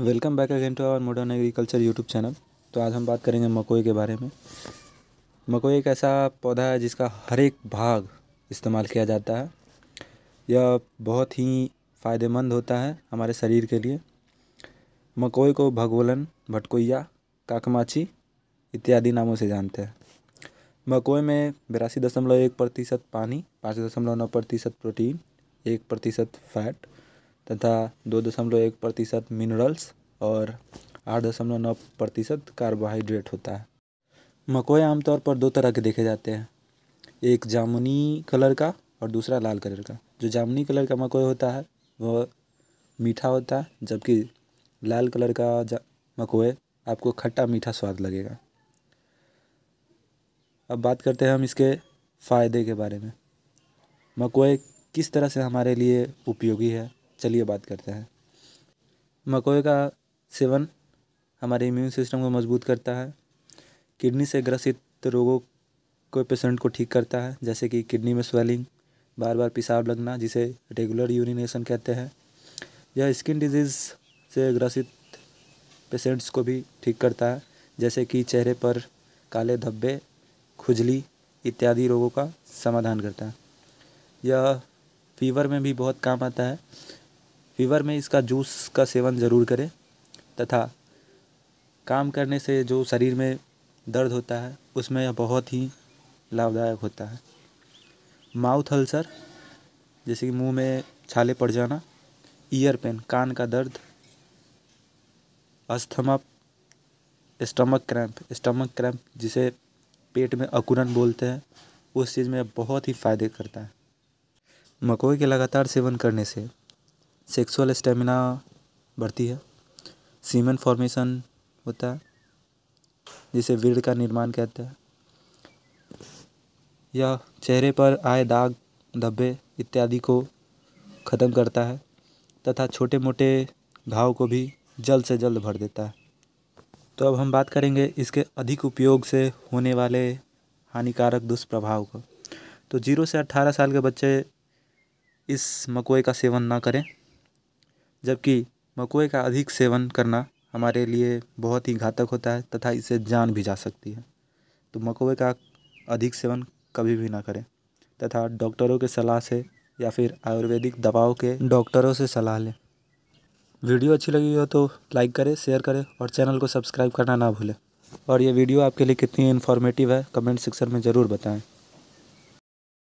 welcome back again to our modern agriculture YouTube channel तो आज हम बात करेंगे मकोई के बारे में मकोई एक ऐसा पौधा है जिसका हर एक भाग इस्तेमाल किया जाता है यह बहुत ही फ़ायदेमंद होता है हमारे शरीर के लिए मकोई को भगवलन भटकोया काकमाची इत्यादि नामों से जानते हैं मकोई में बिरासी दशमलव एक प्रतिशत पानी पाँच दशमलव नौ प्रतिशत प्रोटीन एक प्रतिशत फैट तथा दो दशमलव एक प्रतिशत मिनरल्स और आठ दशमलव नौ प्रतिशत कार्बोहाइड्रेट होता है मकोए आमतौर पर दो तरह के देखे जाते हैं एक जामुनी कलर का और दूसरा लाल कलर का जो जामुनी कलर का मकोए होता है वह मीठा होता है जबकि लाल कलर का मकोए आपको खट्टा मीठा स्वाद लगेगा अब बात करते हैं हम इसके फ़ायदे के बारे में मकोए किस तरह से हमारे लिए उपयोगी है चलिए बात करते हैं मकोई का सेवन हमारे इम्यून सिस्टम को मजबूत करता है किडनी से ग्रसित रोगों को पेशेंट को ठीक करता है जैसे कि किडनी में स्वेलिंग बार बार पेशाब लगना जिसे रेगुलर यूरिनेशन कहते हैं यह स्किन डिजीज़ से ग्रसित पेशेंट्स को भी ठीक करता है जैसे कि चेहरे पर काले धब्बे खुजली इत्यादि रोगों का समाधान करता है यह फीवर में भी बहुत काम आता है फीवर में इसका जूस का सेवन ज़रूर करें तथा काम करने से जो शरीर में दर्द होता है उसमें यह बहुत ही लाभदायक होता है माउथ अल्सर जैसे कि मुंह में छाले पड़ जाना ईयर पेन कान का दर्द asthma stomach cramp stomach cramp जिसे पेट में अकुरन बोलते हैं उस चीज़ में बहुत ही फ़ायदे करता है मकोई के लगातार सेवन करने से सेक्सुअल स्टेमिना बढ़ती है सीमन फॉर्मेशन होता है जिसे वीर का निर्माण कहते हैं यह चेहरे पर आए दाग धब्बे इत्यादि को ख़त्म करता है तथा छोटे मोटे घाव को भी जल्द से जल्द भर देता है तो अब हम बात करेंगे इसके अधिक उपयोग से होने वाले हानिकारक दुष्प्रभाव को तो जीरो से अट्ठारह साल के बच्चे इस मकोए का सेवन ना करें जबकि मकोए का अधिक सेवन करना हमारे लिए बहुत ही घातक होता है तथा इससे जान भी जा सकती है तो मकोए का अधिक सेवन कभी भी ना करें तथा डॉक्टरों के सलाह से या फिर आयुर्वेदिक दवाओं के डॉक्टरों से सलाह लें वीडियो अच्छी लगी हो तो लाइक करें शेयर करें और चैनल को सब्सक्राइब करना ना भूलें और ये वीडियो आपके लिए कितनी इन्फॉर्मेटिव है कमेंट सेक्शन में ज़रूर बताएं